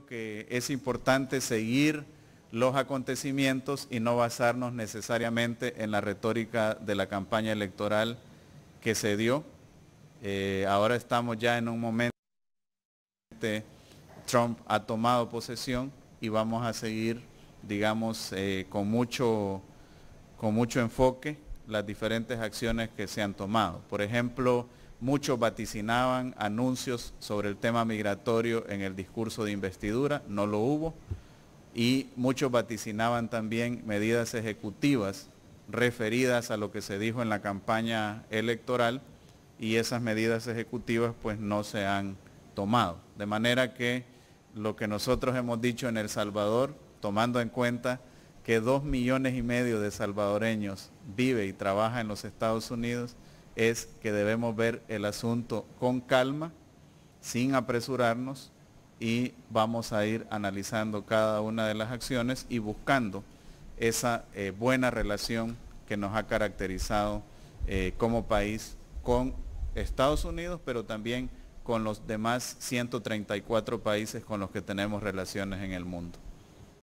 que es importante seguir los acontecimientos y no basarnos necesariamente en la retórica de la campaña electoral que se dio. Eh, ahora estamos ya en un momento en que Trump ha tomado posesión y vamos a seguir, digamos, eh, con, mucho, con mucho enfoque las diferentes acciones que se han tomado. Por ejemplo, Muchos vaticinaban anuncios sobre el tema migratorio en el discurso de investidura, no lo hubo. Y muchos vaticinaban también medidas ejecutivas referidas a lo que se dijo en la campaña electoral y esas medidas ejecutivas pues no se han tomado. De manera que lo que nosotros hemos dicho en El Salvador, tomando en cuenta que dos millones y medio de salvadoreños vive y trabaja en los Estados Unidos, es que debemos ver el asunto con calma, sin apresurarnos y vamos a ir analizando cada una de las acciones y buscando esa eh, buena relación que nos ha caracterizado eh, como país con Estados Unidos, pero también con los demás 134 países con los que tenemos relaciones en el mundo.